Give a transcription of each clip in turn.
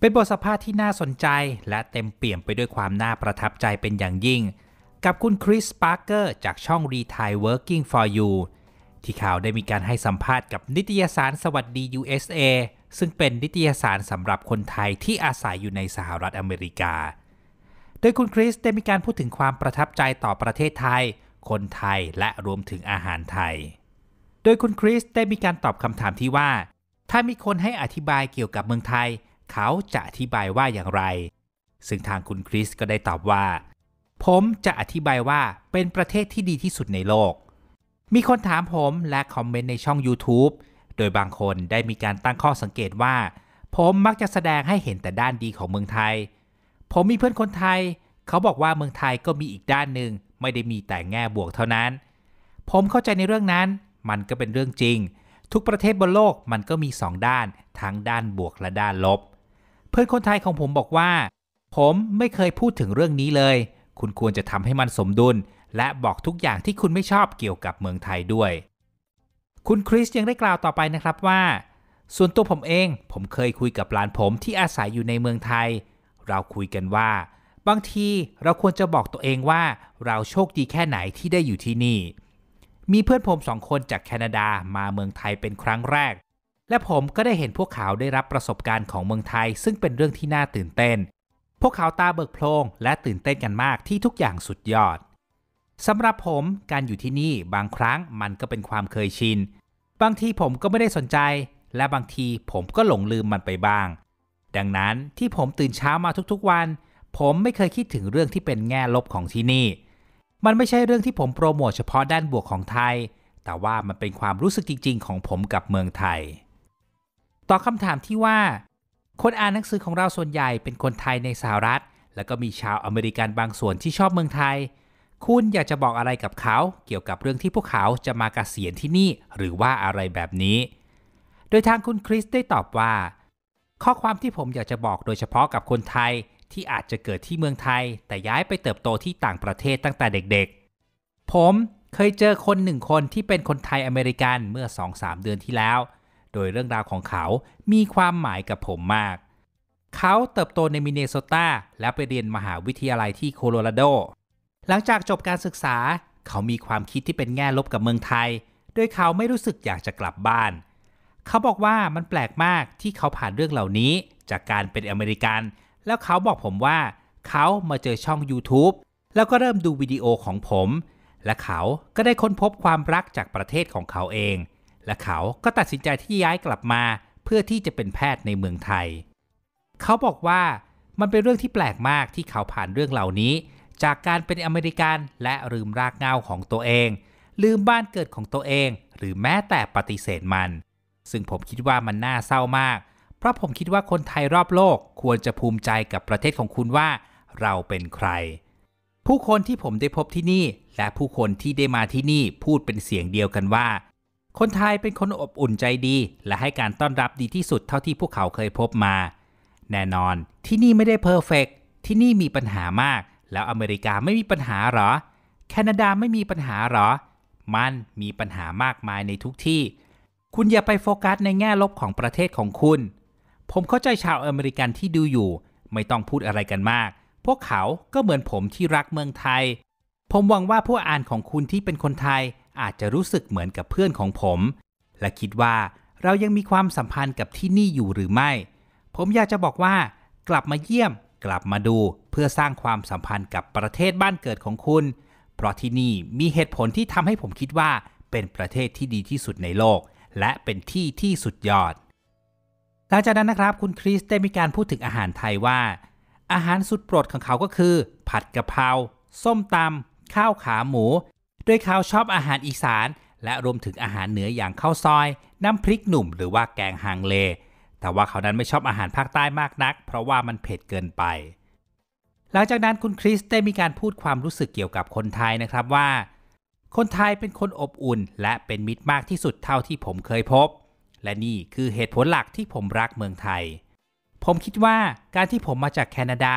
เป็นบทสัมภาษณ์ที่น่าสนใจ และเต็มเปี่ยมไปด้วยความน่าประทับใจเป็นอย่างยิ่ง กับคุณคริสปาร์เกอร์จากช่อง Retire Working for You ที่ข่าวได้มีการให้สัมภาษณ์กับนิตยสารสวัสดี USA ซึ่งเป็นนิตยสารสำหรับคนไทยที่อาศัยอยู่ในสหรัฐอเมริกา โดยคุณคริสได้มีการพูดถึงความประทับใจต่อประเทศไทย คนไทย และรวมถึงอาหารไทย โดยคุณคริสได้มีการตอบคำถามที่ว่า ถ้ามีคนให้อธิบายเกี่ยวกับเมืองไทยเขาจะอธิบายว่าอย่างไร ซึ่งทางคุณคริสก็ได้ตอบว่า ผมจะอธิบายว่าเป็นประเทศที่ดีที่สุดในโลก มีคนถามผมและคอมเมนต์ในช่อง YouTube โดยบางคนได้มีการตั้งข้อสังเกตว่า ผมมักจะแสดงให้เห็นแต่ด้านดีของเมืองไทย ผมมีเพื่อนคนไทย เขาบอกว่าเมืองไทยก็มีอีกด้านหนึ่งไม่ได้มีแต่แง่บวกเท่านั้น ผมเข้าใจในเรื่องนั้น มันก็เป็นเรื่องจริง ทุกประเทศบนโลกมันก็มี2ด้าน ทั้งด้านบวกและด้านลบเพื่อนคนไทยของผมบอกว่า ผมไม่เคยพูดถึงเรื่องนี้เลย คุณควรจะทำให้มันสมดุล และบอกทุกอย่างที่คุณไม่ชอบเกี่ยวกับเมืองไทยด้วย คุณคริสยังได้กล่าวต่อไปนะครับว่า ส่วนตัวผมเอง ผมเคยคุยกับหลานผมที่อาศัยอยู่ในเมืองไทย เราคุยกันว่า บางทีเราควรจะบอกตัวเองว่าเราโชคดีแค่ไหนที่ได้อยู่ที่นี่ มีเพื่อนผมสองคนจากแคนาดามาเมืองไทยเป็นครั้งแรกและผมก็ได้เห็นพวกเขาได้รับประสบการณ์ของเมืองไทย ซึ่งเป็นเรื่องที่น่าตื่นเต้น พวกเขาตาเบิกโพลงและตื่นเต้นกันมากที่ทุกอย่างสุดยอดสำหรับผมการอยู่ที่นี่บางครั้งมันก็เป็นความเคยชิน บางทีผมก็ไม่ได้สนใจ และบางทีผมก็หลงลืมมันไปบ้าง ดังนั้นที่ผมตื่นเช้ามาทุกๆวัน ผมไม่เคยคิดถึงเรื่องที่เป็นแง่ลบของที่นี่ มันไม่ใช่เรื่องที่ผมโปรโมทเฉพาะด้านบวกของไทย แต่ว่ามันเป็นความรู้สึกจริง ๆ ของผมกับเมืองไทยต่อคำถามที่ว่า คนอ่านหนังสือของเราส่วนใหญ่เป็นคนไทยในสหรัฐ แล้วก็มีชาวอเมริกันบางส่วนที่ชอบเมืองไทย คุณอยากจะบอกอะไรกับเขา เกี่ยวกับเรื่องที่พวกเขาจะมากเกษียณที่นี่หรือว่าอะไรแบบนี้ โดยทางคุณคริส ได้ตอบว่า ข้อความที่ผมอยากจะบอกโดยเฉพาะกับคนไทยที่อาจจะเกิดที่เมืองไทย แต่ย้ายไปเติบโตที่ต่างประเทศตั้งแต่เด็กๆ ผมเคยเจอคนหนึ่งคนที่เป็นคนไทยอเมริกันเมื่อ2-3เดือนที่แล้วโดยเรื่องราวของเขามีความหมายกับผมมาก เขาเติบโตในมินเนโซตาและไปเรียนมหาวิทยาลัยที่โคโลราโด หลังจากจบการศึกษา เขามีความคิดที่เป็นแง่ลบกับเมืองไทย โดยเขาไม่รู้สึกอยากจะกลับบ้าน เขาบอกว่ามันแปลกมากที่เขาผ่านเรื่องเหล่านี้จากการเป็นอเมริกัน แล้วเขาบอกผมว่า เขามาเจอช่อง YouTube แล้วก็เริ่มดูวิดีโอของผม และเขาก็ได้ค้นพบความรักจากประเทศของเขาเองและเขาก็ตัดสินใจที่ย้ายกลับมา เพื่อที่จะเป็นแพทย์ในเมืองไทย เขาบอกว่า มันเป็นเรื่องที่แปลกมากที่เขาผ่านเรื่องเหล่านี้ จากการเป็นอเมริกันและลืมรากเหง้าของตัวเอง ลืมบ้านเกิดของตัวเอง หรือแม้แต่ปฏิเสธมัน ซึ่งผมคิดว่ามันน่าเศร้ามาก เพราะผมคิดว่าคนไทยรอบโลกควรจะภูมิใจกับประเทศของคุณว่า เราเป็นใคร ผู้คนที่ผมได้พบที่นี่และผู้คนที่ได้มาที่นี่พูดเป็นเสียงเดียวกันว่าคนไทยเป็นคนอบอุ่นใจดี และให้การต้อนรับดีที่สุดเท่าที่พวกเขาเคยพบมา แน่นอนที่นี่ไม่ได้เพอร์เฟกที่นี่มีปัญหามาก แล้วอเมริกาไม่มีปัญหาหรอ แคนาดาไม่มีปัญหาหรอ มันมีปัญหามากมายในทุกที่ คุณอย่าไปโฟกัสในแง่ลบของประเทศของคุณ ผมเข้าใจชาวอเมริกันที่ดูอยู่ ไม่ต้องพูดอะไรกันมาก พวกเขาก็เหมือนผมที่รักเมืองไทย ผมหวังว่าผู้อ่านของคุณที่เป็นคนไทยอาจจะรู้สึกเหมือนกับเพื่อนของผม และคิดว่าเรายังมีความสัมพันธ์กับที่นี่อยู่หรือไม่ ผมอยากจะบอกว่ากลับมาเยี่ยม กลับมาดูเพื่อสร้างความสัมพันธ์กับประเทศบ้านเกิดของคุณ เพราะที่นี่มีเหตุผลที่ทำให้ผมคิดว่าเป็นประเทศที่ดีที่สุดในโลก และเป็นที่ที่สุดยอดหลังจากนั้นนะครับคุณคริสได้มีการพูดถึงอาหารไทยว่า อาหารสุดโปรดของเขาก็คือ ผัดกะเพราส้มตำข้าวขาหมูด้วยเขาชอบอาหารอีสานและรวมถึงอาหารเหนืออย่างข้าวซอย น้ำพริกหนุ่มหรือว่าแกงฮังเล แต่ว่าเขานั้นไม่ชอบอาหารภาคใต้มากนัก เพราะว่ามันเผ็ดเกินไป หลังจากนั้นคุณคริสได้มีการพูดความรู้สึกเกี่ยวกับคนไทยนะครับว่า คนไทยเป็นคนอบอุ่นและเป็นมิตรมากที่สุดเท่าที่ผมเคยพบ และนี่คือเหตุผลหลักที่ผมรักเมืองไทย ผมคิดว่าการที่ผมมาจากแคนาดา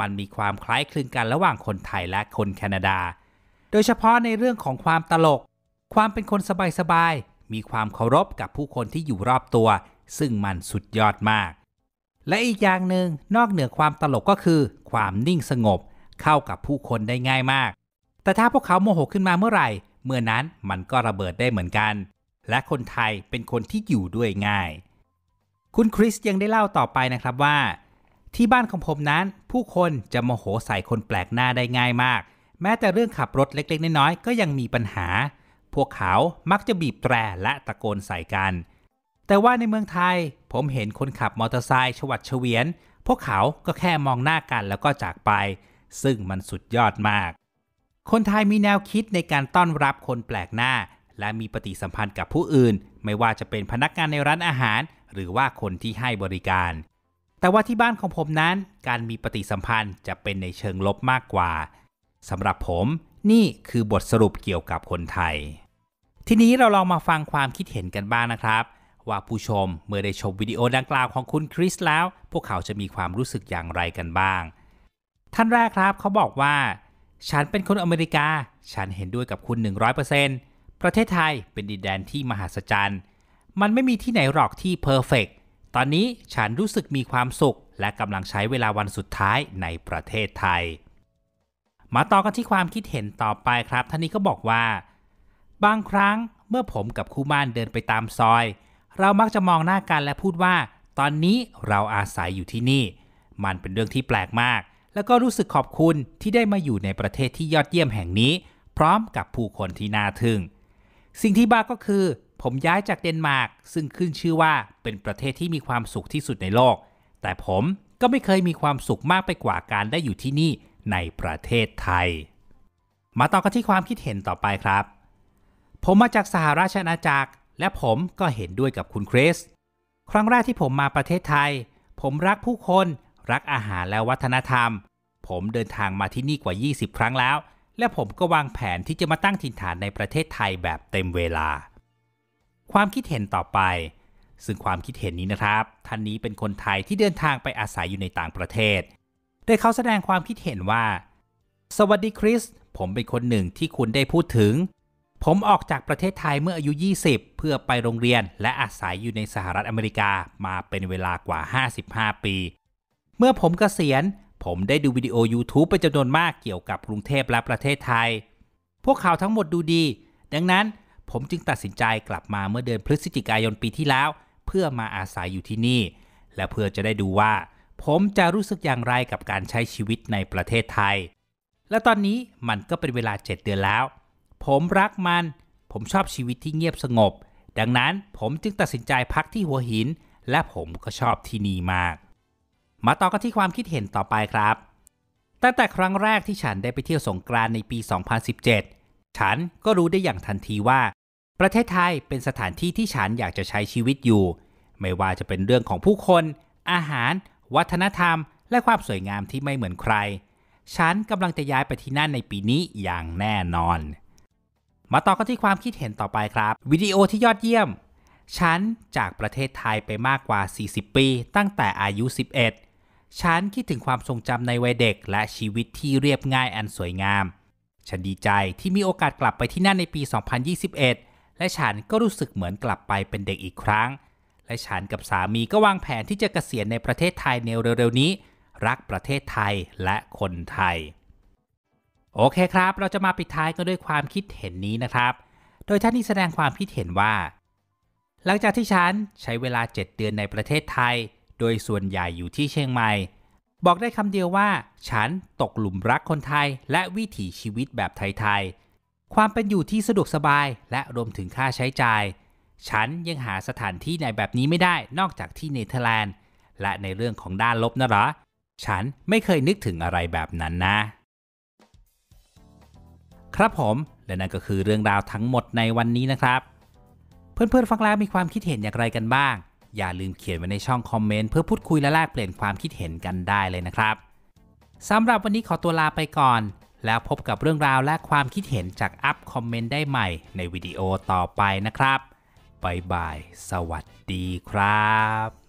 มันมีความคล้ายคลึงกันระหว่างคนไทยและคนแคนาดาโดยเฉพาะในเรื่องของความตลก ความเป็นคนสบายๆ มีความเคารพกับผู้คนที่อยู่รอบตัว ซึ่งมันสุดยอดมาก และอีกอย่างหนึง่งนอกเหนือความตลกก็คือ ความนิ่งสงบเข้ากับผู้คนได้ง่ายมาก แต่ถ้าพวกเขาโมโหขึ้นมาเมื่อไหร่ เมื่อนั้นมันก็ระเบิดได้เหมือนกัน และคนไทยเป็นคนที่อยู่ด้วยง่าย คุณคริสยังได้เล่าต่อไปนะครับว่า ที่บ้านของผมนั้น ผู้คนจะโมโหใส่คนแปลกหน้าได้ง่ายมากแม้แต่เรื่องขับรถเล็กๆน้อยๆก็ยังมีปัญหา พวกเขามักจะบีบแตรและตะโกนใส่กัน แต่ว่าในเมืองไทย ผมเห็นคนขับมอเตอร์ไซค์ชวัดเฉวียน พวกเขาก็แค่มองหน้ากันแล้วก็จากไป ซึ่งมันสุดยอดมาก คนไทยมีแนวคิดในการต้อนรับคนแปลกหน้า และมีปฏิสัมพันธ์กับผู้อื่น ไม่ว่าจะเป็นพนักงานในร้านอาหาร หรือว่าคนที่ให้บริการ แต่ว่าที่บ้านของผมนั้น การมีปฏิสัมพันธ์จะเป็นในเชิงลบมากกว่าสำหรับผม นี่คือบทสรุปเกี่ยวกับคนไทย ทีนี้เราลองมาฟังความคิดเห็นกันบ้างนะครับ ว่าผู้ชมเมื่อได้ชมวิดีโอดังกล่าวของคุณคริสแล้ว พวกเขาจะมีความรู้สึกอย่างไรกันบ้าง ท่านแรกครับเขาบอกว่า ฉันเป็นคนอเมริกา ฉันเห็นด้วยกับคุณ 100%ประเทศไทยเป็นดินแดนที่มหัศจรรย์ มันไม่มีที่ไหนหรอกที่เพอร์เฟกตอนนี้ฉันรู้สึกมีความสุขและกำลังใช้เวลาวันสุดท้ายในประเทศไทยมาต่อกันที่ความคิดเห็นต่อไปครับท่านนี้ก็บอกว่า บางครั้งเมื่อผมกับคู่บ้านเดินไปตามซอย เรามักจะมองหน้ากันและพูดว่า ตอนนี้เราอาศัยอยู่ที่นี่ มันเป็นเรื่องที่แปลกมาก แล้วก็รู้สึกขอบคุณที่ได้มาอยู่ในประเทศที่ยอดเยี่ยมแห่งนี้ พร้อมกับผู้คนที่น่าทึ่งสิ่งที่บ้าก็คือ ผมย้ายจากเดนมาร์กซึ่งขึ้นชื่อว่าเป็นประเทศที่มีความสุขที่สุดในโลก แต่ผมก็ไม่เคยมีความสุขมากไปกว่าการได้อยู่ที่นี่ในประเทศไทย มาต่อกันที่ความคิดเห็นต่อไปครับ ผมมาจากสหราชอาณาจักร และผมก็เห็นด้วยกับคุณคริสครั้งแรกที่ผมมาประเทศไทย ผมรักผู้คน รักอาหารและวัฒนธรรม ผมเดินทางมาที่นี่กว่า 20 ครั้งแล้ว และผมก็วางแผนที่จะมาตั้งถิ่นฐานในประเทศไทยแบบเต็มเวลา ความคิดเห็นต่อไป ซึ่งความคิดเห็นนี้นะครับ ท่านนี้เป็นคนไทยที่เดินทางไปอาศัยอยู่ในต่างประเทศดยเขาแสดงความคิดเห็นว่า สวัสดีคริส ผมเป็นคนหนึ่งที่คุณได้พูดถึง ผมออกจากประเทศไทยเมื่ออายุ 20 เพื่อไปโรงเรียนและอาศัยอยู่ในสหรัฐอเมริกามาเป็นเวลากว่า 55 ปี เมื่อผมกเกษียณผมได้ดูวิดีโอ YouTube เป็นจำนวนมากเกี่ยวกับกรุงเทพและประเทศไทย พวกเขาทั้งหมดดูดี ดังนั้น ผมจึงตัดสินใจกลับมาเมื่อเดือนพฤศจิกายนปีที่แล้ว เพื่อมาอาศัยอยู่ที่นี่ และเพื่อจะได้ดูว่าผม จะรู้สึกอย่างไรกับการใช้ชีวิตในประเทศไทย และตอนนี้มันก็เป็นเวลา 7 เดือนแล้ว ผมรักมัน ผมชอบชีวิตที่เงียบสงบ ดังนั้นผมจึงตัดสินใจพักที่หัวหิน และผม ก็ ชอบที่ นี่ มาก มาต่อกันที่ความคิดเห็นต่อไปครับ ตั้งแต่ครั้งแรกที่ฉันได้ไปเที่ยวสงกรานในปี 2017 ฉันก็รู้ได้อย่างทันทีว่า ประเทศไทยเป็นสถานที่ที่ฉันอยากจะใช้ชีวิตอยู่ ไม่ว่าจะเป็นเรื่องของผู้คน อาหารวัฒนธรรมและความสวยงามที่ไม่เหมือนใคร ฉันกำลังจะย้ายไปที่นั่นในปีนี้อย่างแน่นอน มาต่อกันที่ความคิดเห็นต่อไปครับ วิดีโอที่ยอดเยี่ยม ฉันจากประเทศไทยไปมากกว่า 40 ปี ตั้งแต่อายุ 11 ฉันคิดถึงความทรงจำในวัยเด็กและชีวิตที่เรียบง่ายอันสวยงามฉันดีใจที่มีโอกาสกลับไปที่นั่นในปี 2021 และฉันก็รู้สึกเหมือนกลับไปเป็นเด็กอีกครั้งและฉันกับสามีก็วางแผนที่จะเกษียณในประเทศไทยในเร็วๆนี้ รักประเทศไทยและคนไทย โอเคครับ เราจะมาปิดท้ายกันด้วยความคิดเห็นนี้นะครับ โดยท่านนี้แสดงความคิดเห็นว่า หลังจากที่ฉันใช้เวลา 7 เดือนในประเทศไทย โดยส่วนใหญ่อยู่ที่เชียงใหม่ บอกได้คำเดียวว่า ฉันตกหลุมรักคนไทย และวิถีชีวิตแบบไทยๆ ความเป็นอยู่ที่สะดวกสบายและรวมถึงค่าใช้จ่ายฉันยังหาสถานที่ไหนแบบนี้ไม่ได้นอกจากที่เนเธอร์แลนด์และในเรื่องของด้านลบนะหรอ ฉันไม่เคยนึกถึงอะไรแบบนั้นนะ ครับผม และนั่นก็คือเรื่องราวทั้งหมดในวันนี้นะครับเพื่อนๆฟังแล้วมีความคิดเห็นอย่างไรกันบ้าง อย่าลืมเขียนไว้ในช่องคอมเมนต์เพื่อพูดคุยและแลกเปลี่ยนความคิดเห็นกันได้เลยนะครับสำหรับวันนี้ขอตัวลาไปก่อน แล้วพบกับเรื่องราวและความคิดเห็นจากอัพคอมเมนต์ได้ใหม่ ในวิดีโอต่อไปนะครับบบายๆสวัสดีครับ